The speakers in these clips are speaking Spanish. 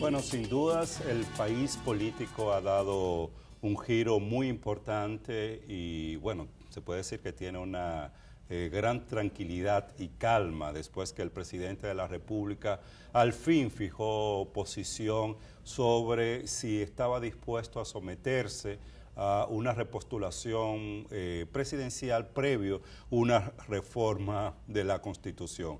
Bueno, sin dudas el país político ha dado un giro muy importante y bueno, se puede decir que tiene una eh, gran tranquilidad y calma después que el presidente de la República al fin fijó posición sobre si estaba dispuesto a someterse a una repostulación eh, presidencial previo una reforma de la Constitución.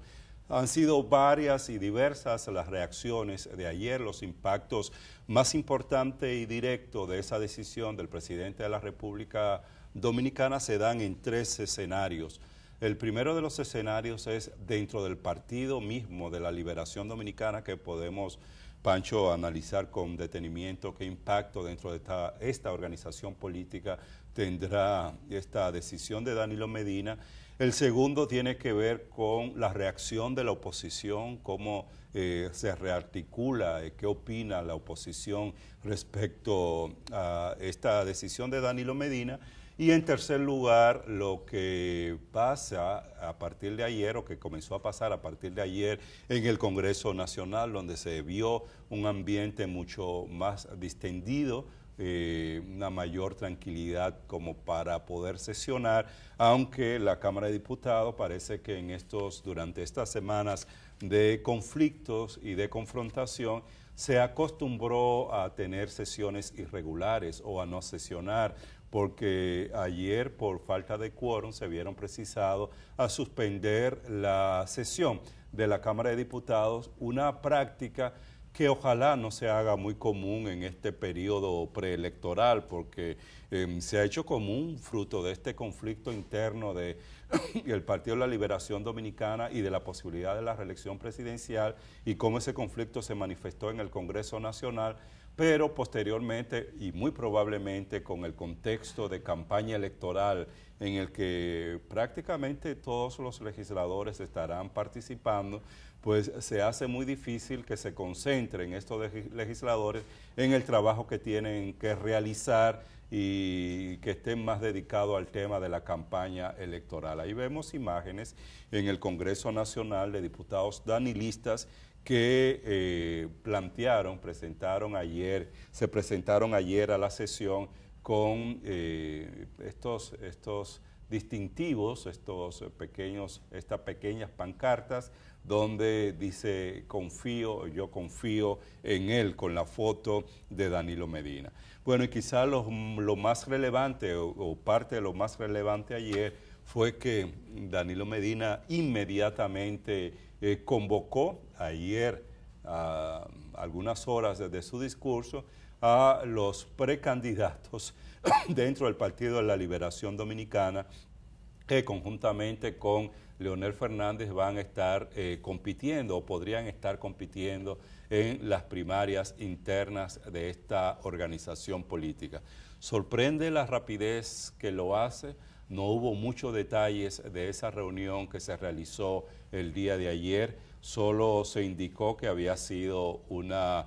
Han sido varias y diversas las reacciones de ayer, los impactos más importantes y directos de esa decisión del presidente de la República Dominicana se dan en tres escenarios. El primero de los escenarios es dentro del partido mismo de la Liberación Dominicana que podemos, Pancho, analizar con detenimiento qué impacto dentro de esta, organización política tendrá esta decisión de Danilo Medina el segundo tiene que ver con la reacción de la oposición, cómo eh, se rearticula, eh, qué opina la oposición respecto a esta decisión de Danilo Medina. Y en tercer lugar, lo que pasa a partir de ayer o que comenzó a pasar a partir de ayer en el Congreso Nacional, donde se vio un ambiente mucho más distendido eh, una mayor tranquilidad como para poder sesionar, aunque la Cámara de Diputados parece que en estos, durante estas semanas de conflictos y de confrontación, se acostumbró a tener sesiones irregulares o a no sesionar, porque ayer por falta de quórum se vieron precisados a suspender la sesión de la Cámara de Diputados, una práctica que ojalá no se haga muy común en este periodo preelectoral, porque em, se ha hecho común fruto de este conflicto interno de el Partido de la Liberación Dominicana y de la posibilidad de la reelección presidencial y cómo ese conflicto se manifestó en el Congreso Nacional pero posteriormente y muy probablemente con el contexto de campaña electoral en el que prácticamente todos los legisladores estarán participando, pues se hace muy difícil que se concentren estos legisladores en el trabajo que tienen que realizar y que estén más dedicados al tema de la campaña electoral. Ahí vemos imágenes en el Congreso Nacional de Diputados Danilistas que eh, plantearon, presentaron ayer, se presentaron ayer a la sesión con eh, estos, estos distintivos, estos pequeños, estas pequeñas pancartas donde dice confío, yo confío en él con la foto de Danilo Medina. Bueno, y quizás lo, lo más relevante o, parte de lo más relevante ayer fue que Danilo Medina inmediatamente eh, convocó ayer a ah, algunas horas de su discurso a los precandidatos dentro del Partido de la Liberación Dominicana que conjuntamente con Leonel Fernández van a estar eh, compitiendo o podrían estar compitiendo en las primarias internas de esta organización política. Sorprende la rapidez que lo hace, no hubo muchos detalles de esa reunión que se realizó el día de ayer, solo se indicó que había sido una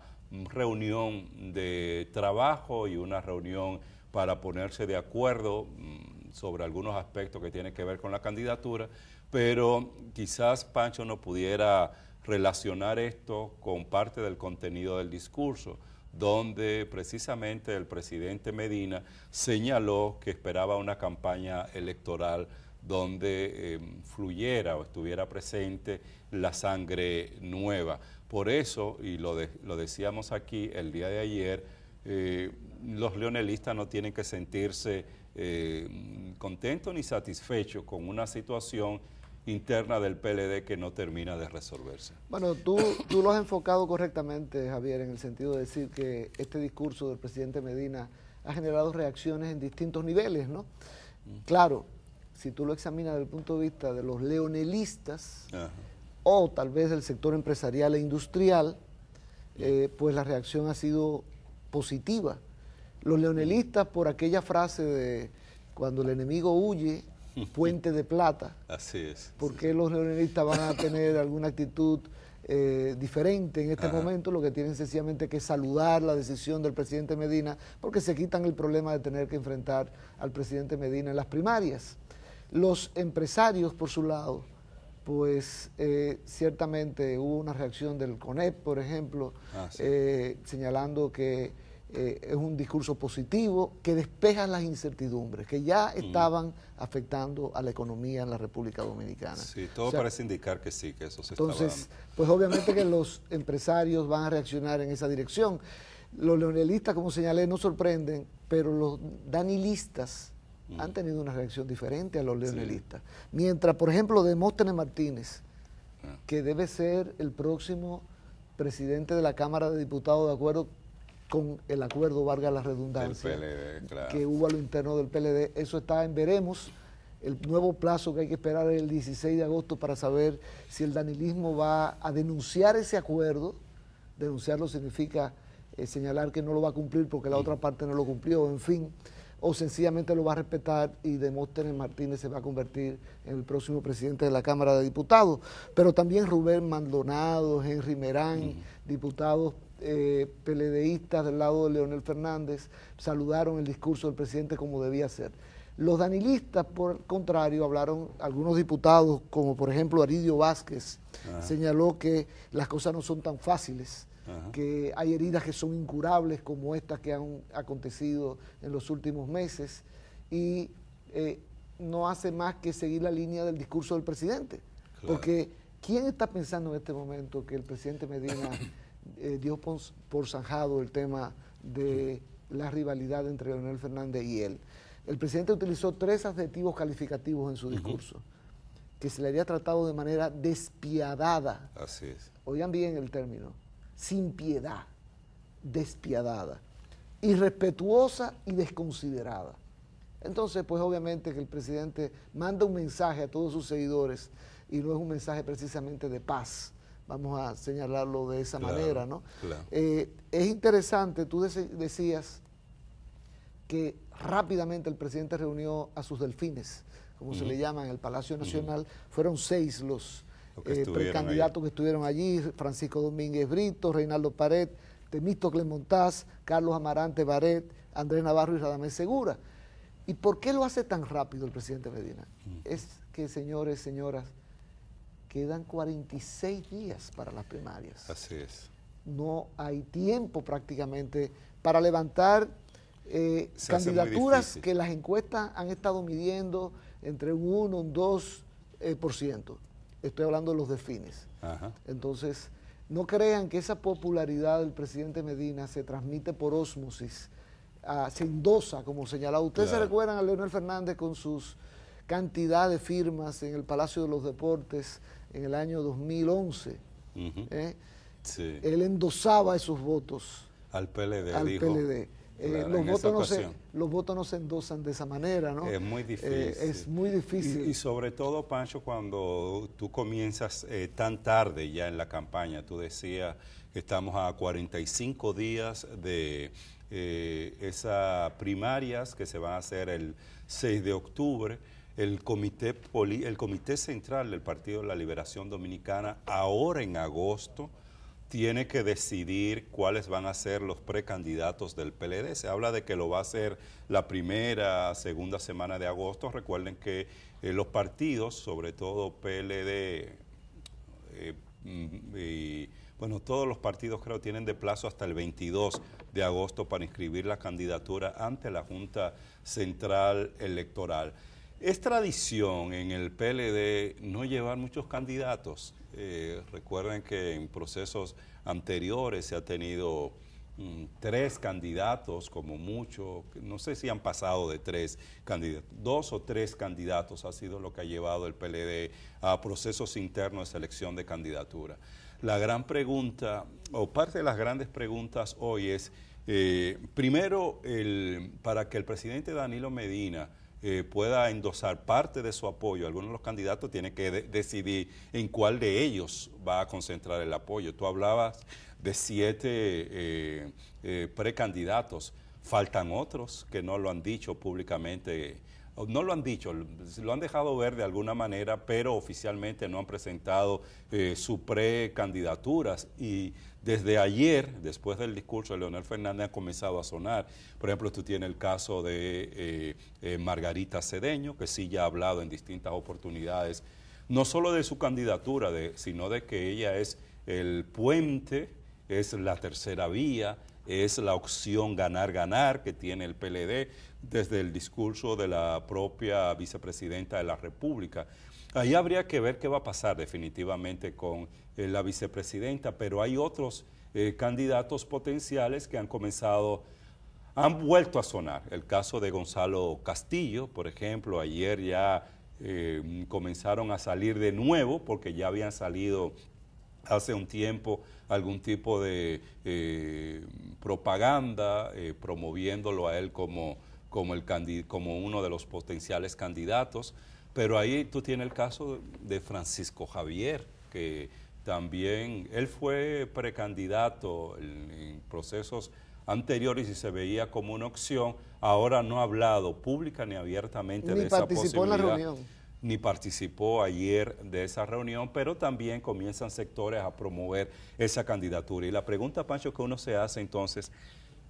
reunión de trabajo y una reunión para ponerse de acuerdo mm, sobre algunos aspectos que tienen que ver con la candidatura, pero quizás Pancho no pudiera relacionar esto con parte del contenido del discurso donde precisamente el presidente Medina señaló que esperaba una campaña electoral donde em, fluyera o estuviera presente la sangre nueva. Por eso, y lo, decíamos aquí el día de ayer, eh, los leonelistas no tienen que sentirse em, contentos ni satisfechos con una situación interna del PLD que no termina de resolverse. Bueno, tú, tú lo has enfocado correctamente, Javier, en el sentido de decir que este discurso del presidente Medina ha generado reacciones en distintos niveles, ¿no? Claro, si tú lo examinas desde el punto de vista de los leonelistas o tal vez del sector empresarial e industrial, eh, pues la reacción ha sido positiva. Los leonelistas por aquella frase de cuando el enemigo huye, puente de plata. Así es. porque los leonelistas van a tener alguna actitud eh, diferente en este momento? Lo que tienen sencillamente que saludar la decisión del presidente Medina, porque se quitan el problema de tener que enfrentar al presidente Medina en las primarias. Los empresarios, por su lado, pues eh, ciertamente hubo una reacción del CONEP, por ejemplo, ah, eh, señalando que eh, es un discurso positivo que despeja las incertidumbres que ya mm. estaban afectando a la economía en la República Dominicana. Sí, todo parece indicar que sí, que eso se Entonces, pues obviamente que los empresarios van a reaccionar en esa dirección. Los leonelistas, como señalé, no sorprenden, pero los danilistas mm. han tenido una reacción diferente a los leonelistas. Mientras, por ejemplo, Demóstenes Martínez, ah. que debe ser el próximo presidente de la Cámara de Diputados de acuerdo con el acuerdo, valga la redundancia, que hubo a lo interno del PLD. Eso está en veremos. El nuevo plazo que hay que esperar es el 16 de agosto para saber si el danilismo va a denunciar ese acuerdo. Denunciarlo significa eh, señalar que no lo va a cumplir porque la mm. otra parte no lo cumplió, en fin. O sencillamente lo va a respetar y Demóstenes Martínez se va a convertir en el próximo presidente de la Cámara de Diputados. Pero también Rubén Maldonado, Henry Merán, mm. diputados eh, PLDistas del lado de Leonel Fernández saludaron el discurso del presidente como debía ser. Los danilistas, por el contrario, hablaron algunos diputados, como por ejemplo Aridio Vázquez, señaló que las cosas no son tan fáciles, que hay heridas que son incurables como estas que han acontecido en los últimos meses y eh, no hace más que seguir la línea del discurso del presidente. Porque ¿quién está pensando en este momento que el presidente me Medina... Eh, dio por, zanjado el tema de la rivalidad entre Leonel Fernández y él. El presidente utilizó tres adjetivos calificativos en su discurso, que se le había tratado de manera despiadada. Así es. Oigan bien el término, sin piedad, despiadada, irrespetuosa y desconsiderada. Entonces, pues obviamente que el presidente manda un mensaje a todos sus seguidores y no es un mensaje precisamente de paz, vamos a señalarlo de esa manera, ¿no? Eh, es interesante, tú decías que rápidamente el presidente reunió a sus delfines, como se le llama en el Palacio Nacional, fueron seis los, eh, candidatos que estuvieron allí, Francisco Domínguez Brito, Reinaldo Pared, Temístocles Montaz, Carlos Amarante Baret, Andrés Navarro y Radamés Segura. ¿Y por qué lo hace tan rápido el presidente Medina? Es que, señores, señoras, Quedan 46 días para las primarias. Así es. No hay tiempo prácticamente para levantar eh, candidaturas que las encuestas han estado midiendo entre un 1 un 2 por ciento. Estoy hablando de los defines. Entonces, no crean que esa popularidad del presidente Medina se transmite por ósmosis, a ah, se como señalaba. Ustedes se recuerdan a Leonel Fernández con sus cantidad de firmas en el Palacio de los Deportes en el año 2011. ¿eh? Él endosaba esos votos. Al PLD, eh, los, votos no se, los votos endosan de esa manera, ¿no? Es muy eh, difícil. es muy difícil. Y, sobre todo, Pancho, cuando tú comienzas eh, tan tarde ya en la campaña, tú decías que estamos a 45 días de esas primarias que se van a hacer el 6 de octubre el comité, Central del Partido de la Liberación Dominicana ahora en agosto tiene que decidir cuáles van a ser los precandidatos del PLD. Se habla de que lo va a hacer la primera, segunda semana de agosto. Recuerden que eh, los partidos, sobre todo PLD, eh, mm, bueno, todos los partidos creo tienen de plazo hasta el 22 de agosto para inscribir la candidatura ante la Junta Central Electoral. Es tradición en el PLD no llevar muchos candidatos. Eh, recuerden que en procesos anteriores se ha tenido mm, tres candidatos como mucho, no sé si han pasado de tres candidatos, dos o tres candidatos ha sido lo que ha llevado el PLD a procesos internos de selección de candidatura. La gran pregunta, o parte de las grandes preguntas hoy es, eh, primero, para que el presidente Danilo Medina eh, pueda endosar parte de su apoyo. Algunos de los candidatos tienen que decidir en cuál de ellos va a concentrar el apoyo. Tú hablabas de siete eh, eh, precandidatos. Faltan otros que no lo han dicho públicamente no lo han dicho, lo han dejado ver de alguna manera, pero oficialmente no han presentado su precandidatura. precandidaturas y desde ayer, después del discurso de Leonel Fernández, ha comenzado a sonar. Por ejemplo, tú tienes el caso de eh, eh, Margarita Cedeño, que sí ya ha hablado en distintas oportunidades, no solo de su candidatura, de, sino de que ella es el puente, es la tercera vía, es la opción ganar-ganar que tiene el PLD desde el discurso de la propia vicepresidenta de la República. Ahí habría que ver qué va a pasar definitivamente con eh, la vicepresidenta, pero hay otros eh, candidatos potenciales que han comenzado, han vuelto a sonar. El caso de Gonzalo Castillo, por ejemplo, ayer ya eh, comenzaron a salir de nuevo, porque ya habían salido hace un tiempo algún tipo de propaganda promoviéndolo a él como, como, el como uno de los potenciales candidatos. Pero ahí tú tienes el caso de Francisco Javier, que también él fue precandidato en, procesos anteriores y se veía como una opción, ahora no ha hablado pública ni abiertamente de esa posibilidad. Ni participó en la reunión. Ni participó ayer de esa reunión, pero también comienzan sectores a promover esa candidatura. Y la pregunta, Pancho, que uno se hace entonces,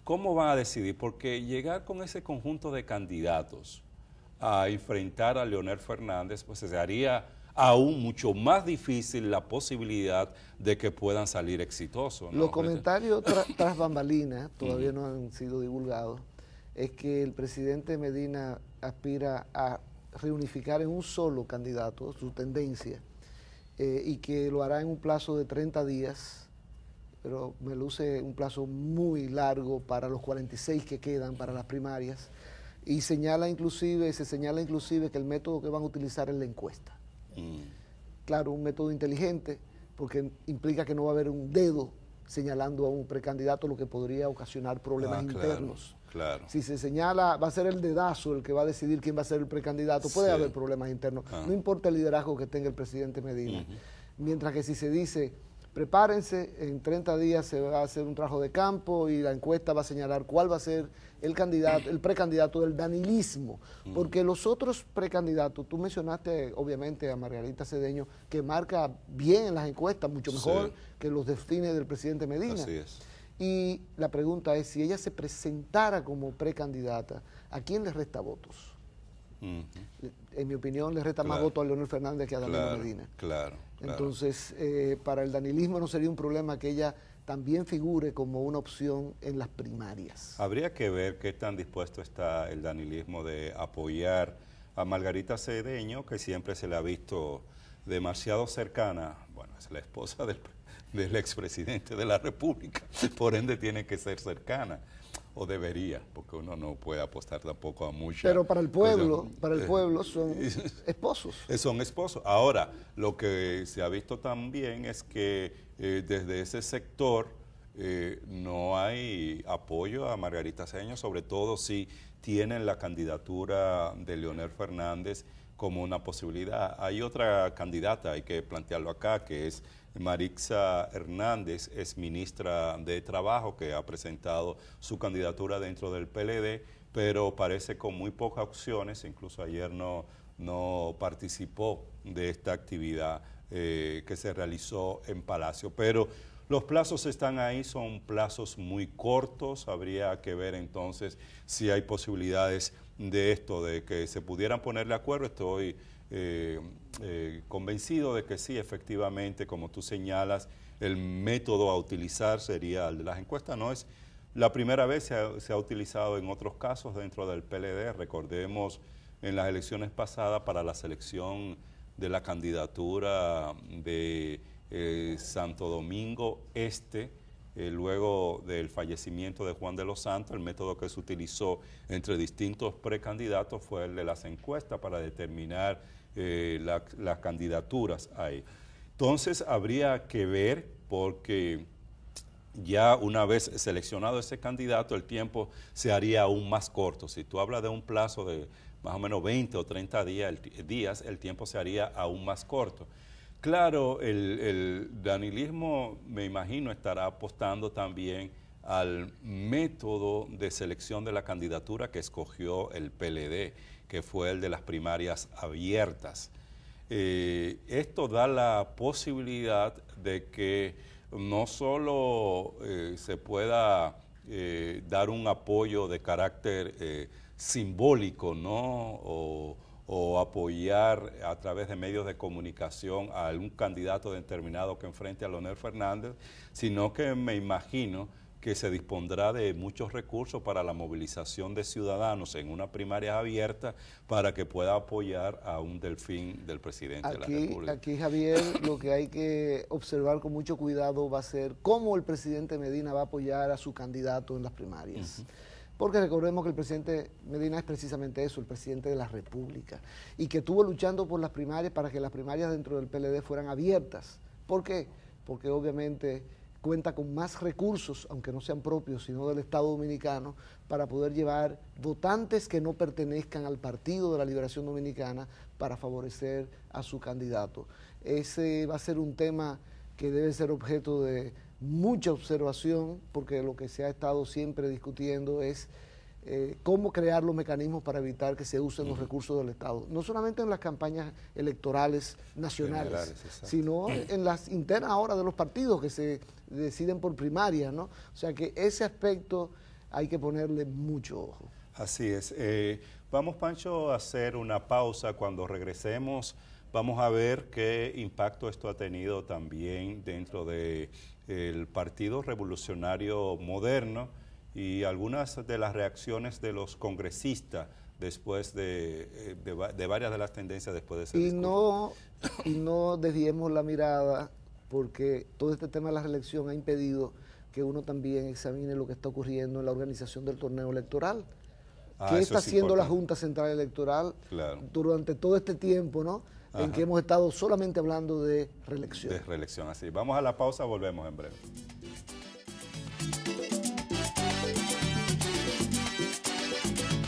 ¿cómo van a decidir? Porque llegar con ese conjunto de candidatos, a enfrentar a Leonel Fernández, pues se haría aún mucho más difícil la posibilidad de que puedan salir exitosos. Los comentarios tras bambalinas todavía no han sido divulgados, es que el presidente Medina aspira a reunificar en un solo candidato su tendencia eh, y que lo hará en un plazo de 30 días, pero me luce un plazo muy largo para los 46 que quedan para las primarias. Y señala inclusive, se señala inclusive que el método que van a utilizar es la encuesta. Mm. Claro, un método inteligente, porque implica que no va a haber un dedo señalando a un precandidato, lo que podría ocasionar problemas ah, internos. Claro, Si se señala, va a ser el dedazo el que va a decidir quién va a ser el precandidato, puede haber problemas internos. Ah. No importa el liderazgo que tenga el presidente Medina. Mientras que si se dice prepárense, en 30 días se va a hacer un trabajo de campo y la encuesta va a señalar cuál va a ser el candidato, el precandidato del danilismo, mm. porque los otros precandidatos, tú mencionaste obviamente a Margarita Cedeño, que marca bien en las encuestas, mucho mejor que los destines del presidente Medina. Así es. Y la pregunta es, si ella se presentara como precandidata, ¿a quién le resta votos? En mi opinión, le resta más voto a Leonel Fernández que a Danilo Medina. Claro. Entonces, eh, para el danilismo no sería un problema que ella también figure como una opción en las primarias. Habría que ver qué tan dispuesto está el danilismo de apoyar a Margarita Cedeño, que siempre se le ha visto demasiado cercana, bueno, es la esposa del, del expresidente de la República, por ende tiene que ser cercana o debería, porque uno no puede apostar tampoco a muchas. Pero para el pues, pueblo, para el eh, pueblo son esposos. Son esposos. Ahora, lo que se ha visto también es que eh, desde ese sector eh, no hay apoyo a Margarita Seño, sobre todo si tienen la candidatura de Leonel Fernández como una posibilidad. Hay otra candidata, hay que plantearlo acá, que es Marixa Hernández, es ministra de Trabajo, que ha presentado su candidatura dentro del PLD, pero parece con muy pocas opciones, incluso ayer no, no participó de esta actividad eh, que se realizó en Palacio. Pero los plazos están ahí, son plazos muy cortos, habría que ver entonces si hay posibilidades de esto, de que se pudieran poner de acuerdo, estoy eh, eh, convencido de que sí, efectivamente, como tú señalas, el método a utilizar sería el de las encuestas. No es la primera vez se ha, utilizado en otros casos dentro del PLD. Recordemos en las elecciones pasadas para la selección de la candidatura de eh, Santo Domingo Este eh, luego del fallecimiento de Juan de los Santos, el método que se utilizó entre distintos precandidatos fue el de las encuestas para determinar eh, las candidaturas ahí. Entonces habría que ver, porque ya una vez seleccionado ese candidato, el tiempo se haría aún más corto. Si tú hablas de un plazo de más o menos 20 o 30 días, el tiempo se haría aún más corto. Claro, el, danilismo, me imagino, estará apostando también al método de selección de la candidatura que escogió el PLD, que fue el de las primarias abiertas. Eh, esto da la posibilidad de que no solo eh, se pueda eh, dar un apoyo de carácter simbólico, ¿no? o apoyar a través de medios de comunicación a algún candidato determinado que enfrente a Leonel Fernández, sino que me imagino que se dispondrá de muchos recursos para la movilización de ciudadanos en una primaria abierta para que pueda apoyar a un delfín del presidente aquí, de la República. Aquí, Javier, lo que hay que observar con mucho cuidado va a ser cómo el presidente Medina va a apoyar a su candidato en las primarias porque recordemos que el presidente Medina es precisamente eso, el presidente de la República, y que estuvo luchando por las primarias para que las primarias dentro del PLD fueran abiertas. ¿Por qué? Porque obviamente cuenta con más recursos, aunque no sean propios, sino del Estado Dominicano, para poder llevar votantes que no pertenezcan al Partido de la Liberación Dominicana para favorecer a su candidato. Ese va a ser un tema que debe ser objeto de mucha observación, porque lo que se ha estado siempre discutiendo es eh, cómo crear los mecanismos para evitar que se usen los recursos del Estado, no solamente en las campañas electorales nacionales, sino en las internas ahora de los partidos que se deciden por primaria, ¿no? O sea que ese aspecto hay que ponerle mucho ojo. Así es. Eh, vamos, Pancho, a hacer una pausa cuando regresemos. Vamos a ver qué impacto esto ha tenido también dentro de el Partido Revolucionario Moderno y algunas de las reacciones de los congresistas después de, eh, varias de las tendencias después de ese y no Y no desviemos la mirada porque todo este tema de la reelección ha impedido que uno también examine lo que está ocurriendo en la organización del torneo electoral. Ah, ¿Qué está haciendo la Junta Central Electoral durante todo este tiempo, no? en que hemos estado solamente hablando de reelección. De reelección, así. Vamos a la pausa, volvemos en breve.